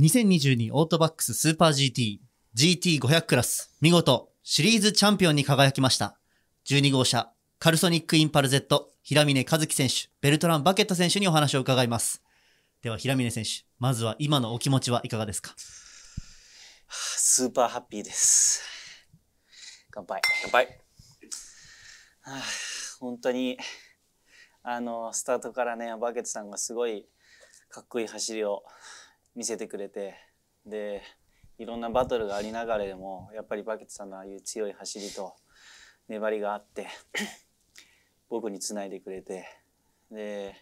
2022オートバックススーパー GT、GT500 クラス、見事、シリーズチャンピオンに輝きました。12号車、カルソニックインパルゼット、平峰和樹選手、ベルトラン・バケット選手にお話を伺います。では、平峰選手、まずは今のお気持ちはいかがですかスーパーハッピーです。乾杯。乾杯。はあ、本当に、あの、スタートからね、バケットさんがすごいかっこいい走りを見せてくれてでいろんなバトルがありながらでもやっぱりバケツさんのああいう強い走りと粘りがあって 僕につないでくれてで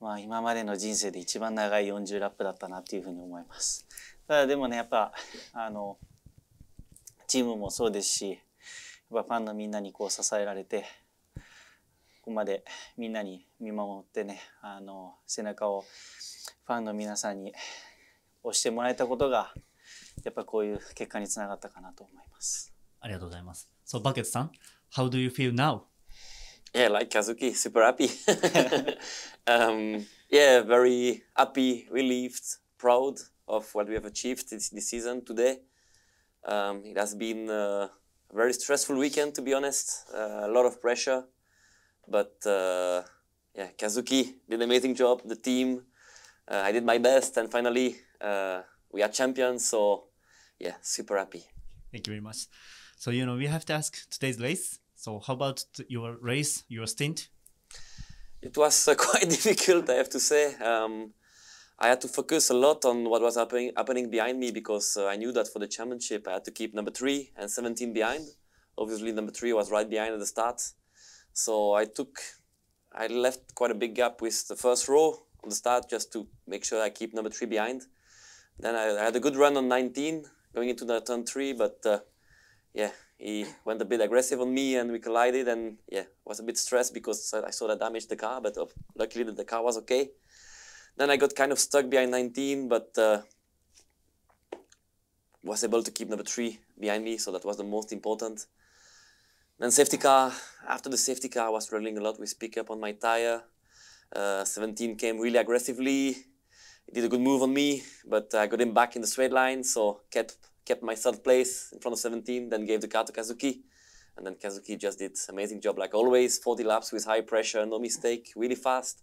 まあ今までの人生で一番長い40ラップだったなっていうふうに思います。ただでもねやっぱあのチームもそうですしやっぱファンのみんなにこう支えられてここまでみんなに見守ってねあの背中をファンの皆さんに押してもらえたことが、やっぱこういう結果につながったかなと思います。ありがとうございます。So, Bucket さん、how do you feel now? Yeah, like Kazuki, super happy. um, yeah, very happy, relieved, proud of what we have achieved this, this season today. Um, it has been a very stressful weekend, to be honest. Uh, a lot of pressure, but uh, yeah, Kazuki did an amazing job. The team, uh, I did my best, and finally uh, we are champions. So yeah, super happy. Thank you very much. So you know we have to ask today's race. So how about your race, your stint? It was uh, quite difficult, I have to say. Um, I had to focus a lot on what was happening, happening behind me because uh, I knew that for the championship I had to keep number three and 17 behind. Obviously, number three was right behind at the start. So I took, I left quite a big gap with the first row on the start just to make sure I keep number three behind. Then I, I had a good run on 19 going into the turn three, but uh, yeah, he went a bit aggressive on me and we collided and yeah, was a bit stressed because I saw that damaged the car, but uh, luckily the, the car was okay. Then I got kind of stuck behind 19, but uh, was able to keep number three behind me, so that was the most important. Then safety car, after the safety car, I was struggling a lot with pickup on my tire. Uh, 17 came really aggressively. He did a good move on me, but I got him back in the straight line, so kept kept my third place in front of 17, then gave the car to Kazuki. And then Kazuki just did amazing job like always, 40 laps with high pressure, no mistake, really fast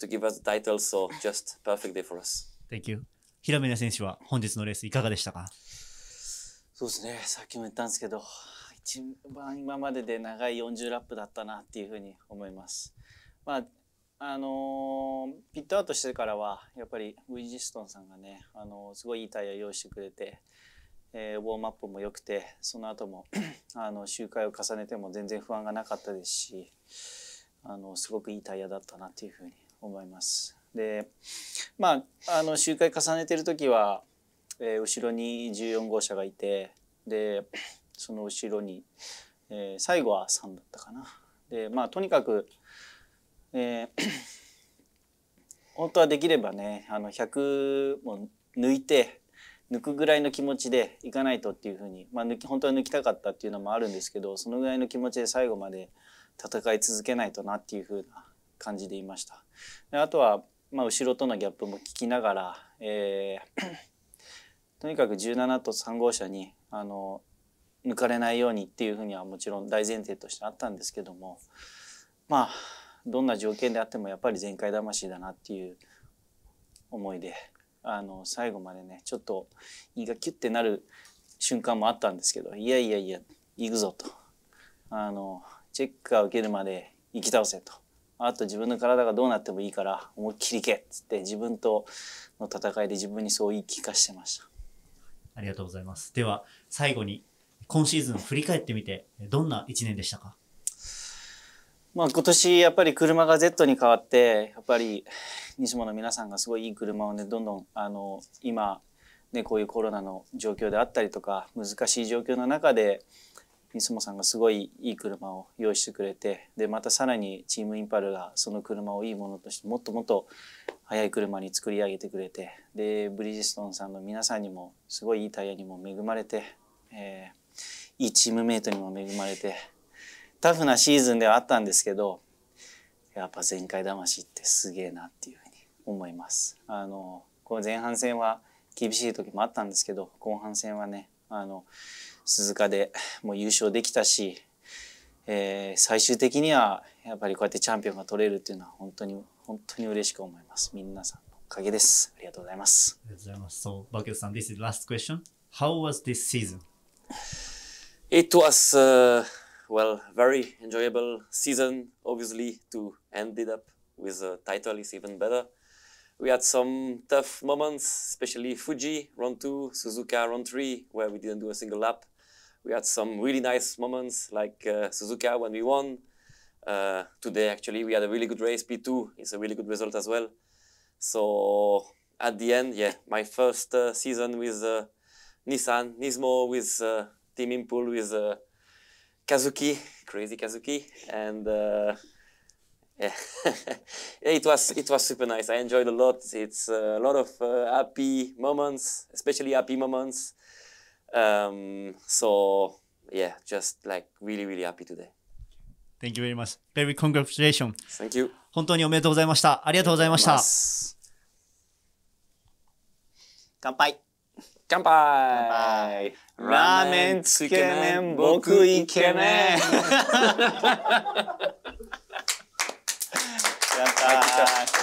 to give us the title, so just perfect day for us. Thank you. 平峰選手は本日のレースいかがでしたかそうですね、さっきも言ったんですけど、一番今までで長い40ラップだったなっていうふうに思います。まああのピットアウトしてからはやっぱりウィジストンさんがね、あのすごいいいタイヤ用意してくれて、えー、ウォームアップも良くてその後も あの周回を重ねても全然不安がなかったですし、あのすごくいいタイヤだったなというふうに思います。でまああの周回重ねてる時は、えー、後ろに14号車がいてでその後ろに、えー、最後は3だったかな。でまあとにかくえー、本当はできればねあの100も抜いて抜くぐらいの気持ちでいかないとっていうふうに、まあ、抜き本当は抜きたかったっていうのもあるんですけどそのぐらいの気持ちで最後まで戦い続けないとなっていうふうな感じでいました。であとは、まあ、後ろとのギャップも聞きながら、えー、とにかく17と3号車にあの抜かれないようにっていうふうにはもちろん大前提としてあったんですけどもまあどんな条件であってもやっぱり全開魂だなっていう思いであの最後までねちょっと胃がキュッてなる瞬間もあったんですけどいやいやいや行くぞとあのチェックが受けるまで行き倒せとあと自分の体がどうなってもいいから思いっきりいけっつって自分との戦いで自分にそう言い聞かしてましたありがとうございますでは最後に今シーズン振り返ってみてどんな1年でしたかまあ今年やっぱり車が Z に変わってやっぱり西本の皆さんがすごいいい車をねどんどんあの今ねこういうコロナの状況であったりとか難しい状況の中で西本さんがすごいいい車を用意してくれてでまたさらにチームインパルがその車をいいものとしてもっともっと速い車に作り上げてくれてでブリヂストンさんの皆さんにもすごいいいタイヤにも恵まれて、えー、いいチームメートにも恵まれて。タフなシーズンではあったんですけど、やっぱ前回魂ってすげえなっていうふうに思います。あの、この前半戦は厳しい時もあったんですけど、後半戦はね、あの、鈴鹿でもう優勝できたし、えー、最終的にはやっぱりこうやってチャンピオンが取れるっていうのは本当に本当に嬉しく思います。皆さんのおかげです。ありがとうございます。ありがとうございます。So, バケ k さん、this is the last question. How was this season? It was、uh, well, very enjoyable season, obviously, to end it up with a title is even better. We had some tough moments, especially Fuji, round two, Suzuka, round three, where we didn't do a single lap. We had some really nice moments, like uh, Suzuka when we won. Uh, today, actually, we had a really good race. P2 is a really good result as well. So at the end, yeah, my first uh, season with uh, Nissan, Nismo, with uh, Team Impul, with uh, Kazuki, crazy Kazuki, and uh, yeah. it was it was super nice. I enjoyed a lot. It's a lot of uh, happy moments, especially happy moments. Um, so yeah, just like really really happy today. Thank you very much. Very congratulations. Thank you. 本当におめでとうございました。ありがとうございました。乾杯。乾杯ラーメンつけ麺僕イケメン やった